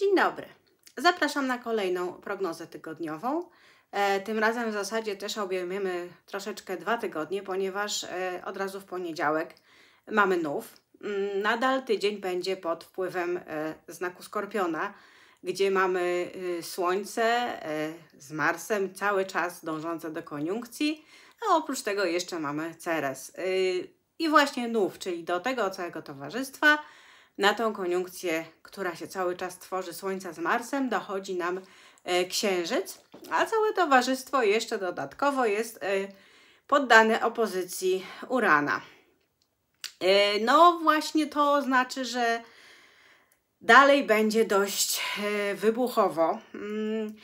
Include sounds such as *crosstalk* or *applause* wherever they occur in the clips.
Dzień dobry. Zapraszam na kolejną prognozę tygodniową. E, tym razem w zasadzie też objmiemy troszeczkę dwa tygodnie, ponieważ e, od razu w poniedziałek mamy nów. Mm, nadal tydzień będzie pod wpływem e, znaku Skorpiona, gdzie mamy y, Słońce e, z Marsem cały czas dążące do koniunkcji, a oprócz tego jeszcze mamy Ceres. Y, I właśnie nów, czyli do tego całego towarzystwa na tą koniunkcję, która się cały czas tworzy Słońca z Marsem, dochodzi nam e, Księżyc, a całe towarzystwo jeszcze dodatkowo jest e, poddane opozycji Urana. E, no właśnie to znaczy, że dalej będzie dość wybuchowo. Mm,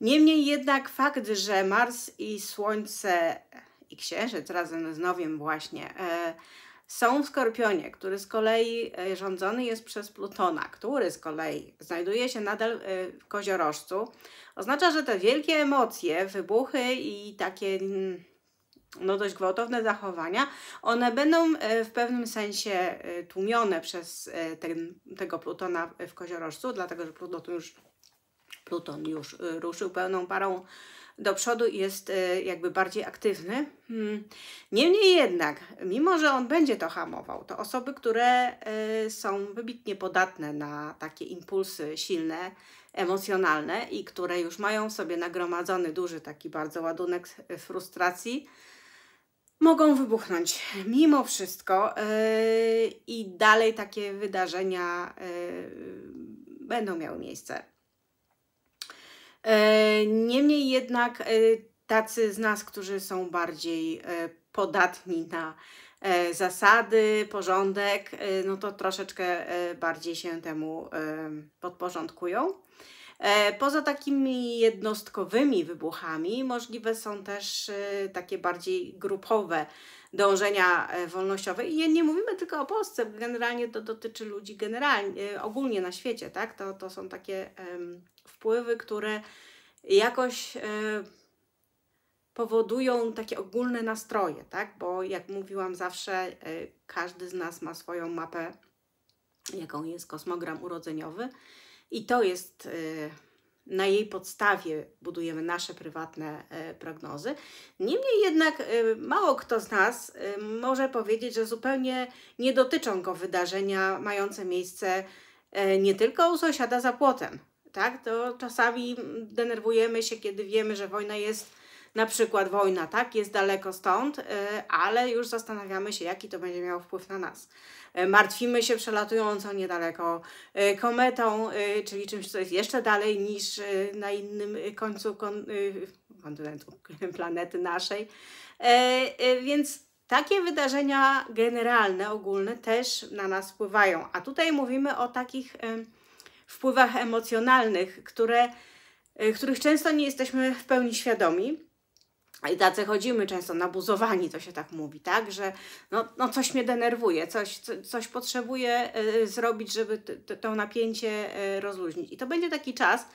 niemniej jednak fakt, że Mars i Słońce i Księżyc razem z Nowiem właśnie są w Skorpionie, który z kolei e, rządzony jest przez Plutona, który z kolei znajduje się nadal e, w koziorożcu, oznacza, że te wielkie emocje, wybuchy i takie mm, no, dość gwałtowne zachowania, one będą e, w pewnym sensie tłumione przez ten, tego Plutona w koziorożcu, dlatego że Pluton już, Pluton już ruszył pełną parą do przodu i jest e, jakby bardziej aktywny. Hmm. Niemniej jednak, mimo że on będzie to hamował, to osoby, które e, są wybitnie podatne na takie impulsy silne, emocjonalne i które już mają w sobie nagromadzony duży taki bardzo ładunek e, frustracji, mogą wybuchnąć mimo wszystko i dalej takie wydarzenia będą miały miejsce. E, niemniej jednak e, tacy z nas, którzy są bardziej e, podatni na zasady, porządek, no to troszeczkę bardziej się temu podporządkują. E, poza takimi jednostkowymi wybuchami możliwe są też e, takie bardziej grupowe dążenia e, wolnościowe. I nie mówimy tylko o Polsce, generalnie to dotyczy ludzi generalnie, ogólnie na świecie, tak? To, to są takie um, wpływy, które jakoś um, powodują takie ogólne nastroje, tak? Bo jak mówiłam zawsze, um, każdy z nas ma swoją mapę, jaką jest kosmogram urodzeniowy i to jest y, na jej podstawie budujemy nasze prywatne y, prognozy. Niemniej jednak y, mało kto z nas może powiedzieć, że zupełnie nie dotyczą go wydarzenia mające miejsce nie tylko u sąsiada za płotem. Tak? To czasami denerwujemy się, kiedy wiemy, że wojna jest na przykład wojna, tak, jest daleko stąd, y, ale już zastanawiamy się, jaki to będzie miało wpływ na nas. Y, martwimy się przelatującą niedaleko y, kometą, czyli czymś, co jest jeszcze dalej niż na innym końcu kontynentu, *laughs* planety naszej. Więc takie wydarzenia generalne, ogólne też na nas wpływają. A tutaj mówimy o takich wpływach emocjonalnych, które, których często nie jesteśmy w pełni świadomi i tacy chodzimy często nabuzowani, to się tak mówi, tak, że no, no coś mnie denerwuje, coś, coś potrzebuję y, zrobić, żeby to napięcie y, rozluźnić. I to będzie taki czas,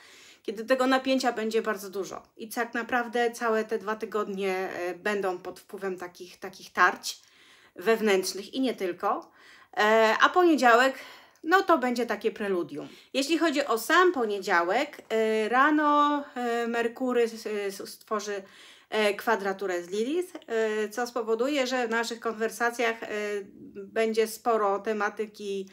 kiedy tego napięcia będzie bardzo dużo. I tak naprawdę całe te dwa tygodnie y, będą pod wpływem takich, takich tarć wewnętrznych i nie tylko. E, a poniedziałek no to będzie takie preludium. Jeśli chodzi o sam poniedziałek, y, rano y, Merkury y, stworzy E, kwadraturę z Lilith, e, co spowoduje, że w naszych konwersacjach e, będzie sporo tematyki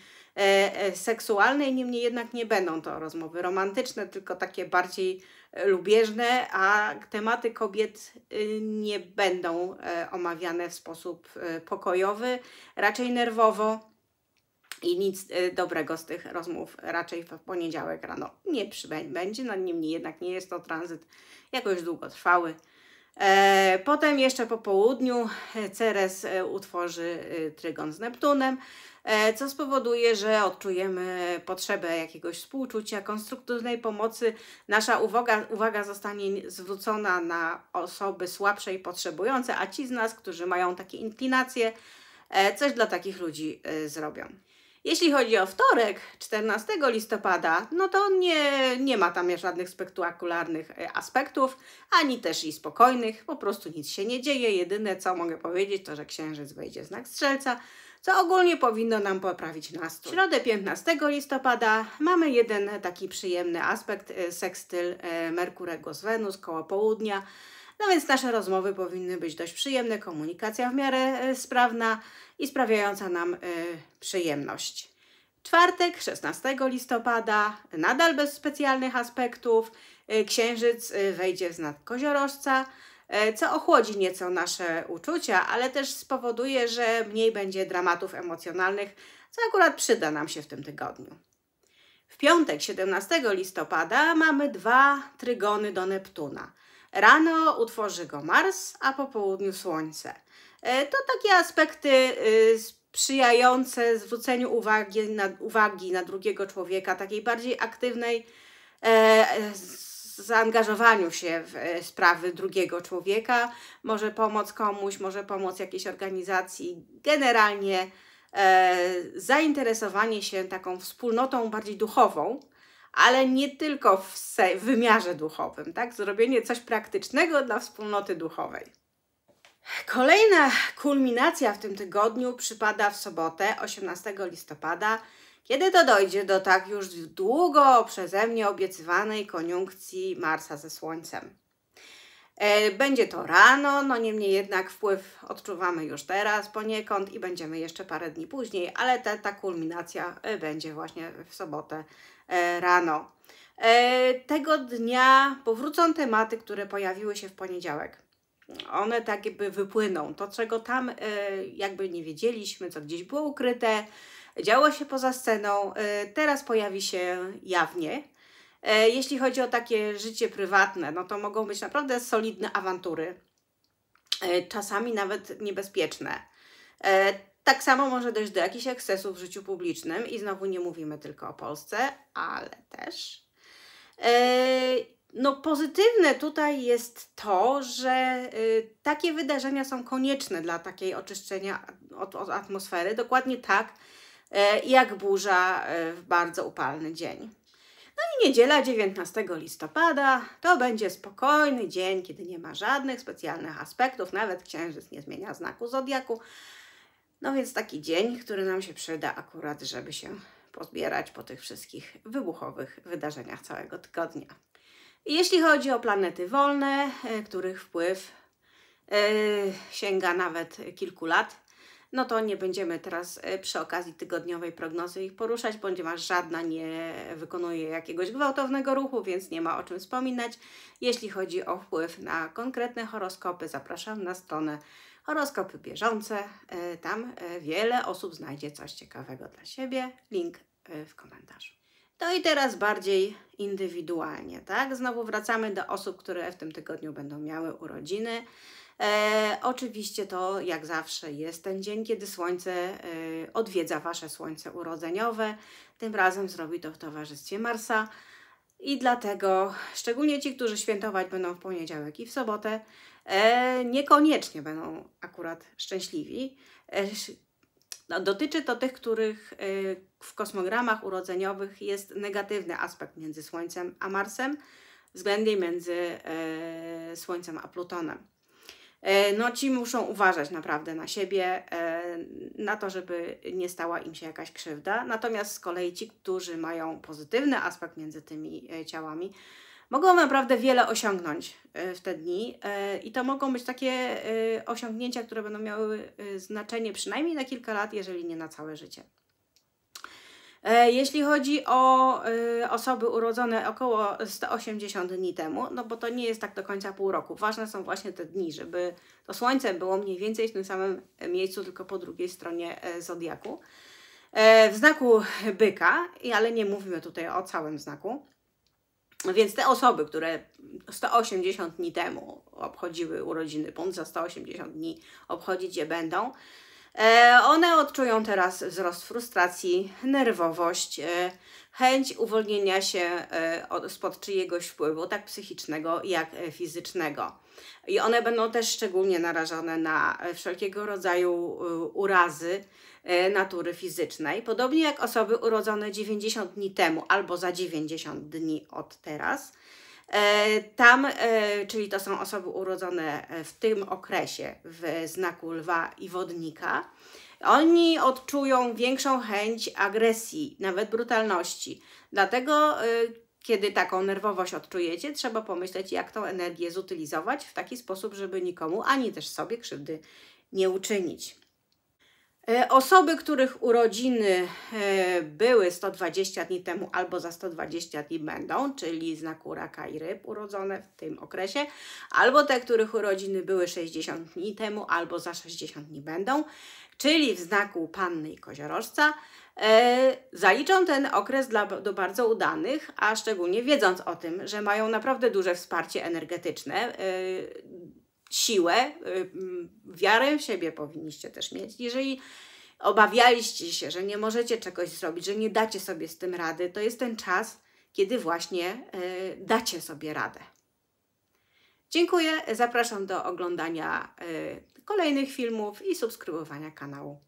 seksualnej, niemniej jednak nie będą to rozmowy romantyczne, tylko takie bardziej lubieżne, a tematy kobiet y, nie będą omawiane w sposób pokojowy, raczej nerwowo. I nic dobrego z tych rozmów raczej w poniedziałek rano nie przybędzie, no niemniej jednak nie jest to tranzyt jakoś długotrwały. E, potem jeszcze po południu Ceres e, utworzy e, trygon z Neptunem, co spowoduje, że odczujemy potrzebę jakiegoś współczucia, konstruktywnej pomocy. Nasza uwaga, uwaga zostanie zwrócona na osoby słabsze i potrzebujące, a ci z nas, którzy mają takie inklinacje, coś dla takich ludzi zrobią. Jeśli chodzi o wtorek, 14 listopada, no to nie, nie ma tam żadnych spektakularnych e, aspektów, ani też i spokojnych, po prostu nic się nie dzieje. Jedyne co mogę powiedzieć to, że księżyc wejdzie w znak strzelca, co ogólnie powinno nam poprawić nastrój. W środę 15 listopada mamy jeden taki przyjemny aspekt, e, sekstyl e, Merkurego z Wenus koło południa. No więc nasze rozmowy powinny być dość przyjemne, komunikacja w miarę e, sprawna i sprawiająca nam e, przyjemność. Czwartek, 16 listopada, nadal bez specjalnych aspektów, e, księżyc wejdzie w znak koziorożca, co ochłodzi nieco nasze uczucia, ale też spowoduje, że mniej będzie dramatów emocjonalnych, co akurat przyda nam się w tym tygodniu. W piątek, 17 listopada, mamy dwa trygony do Neptuna. Rano utworzy go Mars, a po południu Słońce. E, to takie aspekty y, sprzyjające zwróceniu uwagi na, uwagi na drugiego człowieka, takiej bardziej aktywnej e, zaangażowaniu się w e, sprawy drugiego człowieka. Może pomoc komuś, może pomoc jakiejś organizacji. Generalnie zainteresowanie się taką wspólnotą bardziej duchową, ale nie tylko w, wymiarze duchowym, tak? Zrobienie coś praktycznego dla wspólnoty duchowej. Kolejna kulminacja w tym tygodniu przypada w sobotę 18 listopada, kiedy to dojdzie do tak już długo przeze mnie obiecywanej koniunkcji Marsa ze Słońcem. E, będzie to rano, no niemniej jednak wpływ odczuwamy już teraz poniekąd i będziemy jeszcze parę dni później, ale ta, ta kulminacja e, będzie właśnie w sobotę e, rano. Tego dnia powrócą tematy, które pojawiły się w poniedziałek. One tak jakby wypłyną. To, czego tam jakby nie wiedzieliśmy, co gdzieś było ukryte, działo się poza sceną, teraz pojawi się jawnie, E, jeśli chodzi o takie życie prywatne, no to mogą być naprawdę solidne awantury, e, czasami nawet niebezpieczne. E, tak samo może dojść do jakichś ekscesów w życiu publicznym i znowu nie mówimy tylko o Polsce, ale też. No, pozytywne tutaj jest to, że takie wydarzenia są konieczne dla takiej oczyszczenia od, od atmosfery, dokładnie tak jak burza w bardzo upalny dzień. No i niedziela 19 listopada to będzie spokojny dzień, kiedy nie ma żadnych specjalnych aspektów, nawet księżyc nie zmienia znaku zodiaku. No więc taki dzień, który nam się przyda akurat, żeby się pozbierać po tych wszystkich wybuchowych wydarzeniach całego tygodnia. Jeśli chodzi o planety wolne, e, których wpływ yy, sięga nawet kilku lat, no to nie będziemy teraz e, przy okazji tygodniowej prognozy ich poruszać, ponieważ żadna nie wykonuje jakiegoś gwałtownego ruchu, więc nie ma o czym wspominać. Jeśli chodzi o wpływ na konkretne horoskopy, zapraszam na stronę horoskopy bieżące. E, tam e, wiele osób znajdzie coś ciekawego dla siebie. Link w komentarzu. No i teraz bardziej indywidualnie, tak? Znowu wracamy do osób, które w tym tygodniu będą miały urodziny. E, oczywiście to, jak zawsze, jest ten dzień, kiedy słońce e, odwiedza Wasze słońce urodzeniowe. Tym razem zrobi to w towarzystwie Marsa. I dlatego, szczególnie ci, którzy świętować będą w poniedziałek i w sobotę, e, niekoniecznie będą akurat szczęśliwi. E, no, dotyczy to tych, których e, w kosmogramach urodzeniowych jest negatywny aspekt między Słońcem a Marsem, względnie między e, Słońcem a Plutonem. E, no ci muszą uważać naprawdę na siebie, e, na to, żeby nie stała im się jakaś krzywda. Natomiast z kolei ci, którzy mają pozytywny aspekt między tymi e, ciałami, mogą naprawdę wiele osiągnąć w te dni i to mogą być takie osiągnięcia, które będą miały znaczenie przynajmniej na kilka lat, jeżeli nie na całe życie. E, jeśli chodzi o y, osoby urodzone około 180 dni temu, no bo to nie jest tak do końca pół roku, ważne są właśnie te dni, żeby to słońce było mniej więcej w tym samym miejscu, tylko po drugiej stronie e, zodiaku. E, w znaku byka, ale nie mówimy tutaj o całym znaku. Więc te osoby, które 180 dni temu obchodziły urodziny, punkt za 180 dni obchodzić je będą, E, one odczują teraz wzrost frustracji, nerwowość, e, chęć uwolnienia się e, spod czyjegoś wpływu, tak psychicznego jak fizycznego. I one będą też szczególnie narażone na wszelkiego rodzaju urazy natury fizycznej, podobnie jak osoby urodzone 90 dni temu albo za 90 dni od teraz E, tam, e, czyli to są osoby urodzone e, w tym okresie w znaku lwa i wodnika, oni odczują większą chęć agresji, nawet brutalności. Dlatego, kiedy taką nerwowość odczujecie, trzeba pomyśleć, jak tą energię zutylizować w taki sposób, żeby nikomu ani też sobie krzywdy nie uczynić. E, osoby, których urodziny e, były 120 dni temu albo za 120 dni będą, czyli znaku raka i ryb urodzone w tym okresie, albo te, których urodziny były 60 dni temu albo za 60 dni będą, czyli w znaku panny i koziorożca, e, zaliczą ten okres dla, do bardzo udanych, a szczególnie wiedząc o tym, że mają naprawdę duże wsparcie energetyczne siłę, y, mm, wiarę w siebie powinniście też mieć. Jeżeli obawialiście się, że nie możecie czegoś zrobić, że nie dacie sobie z tym rady, to jest ten czas, kiedy właśnie y, dacie sobie radę. Dziękuję, zapraszam do oglądania y, kolejnych filmów i subskrybowania kanału.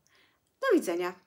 Do widzenia.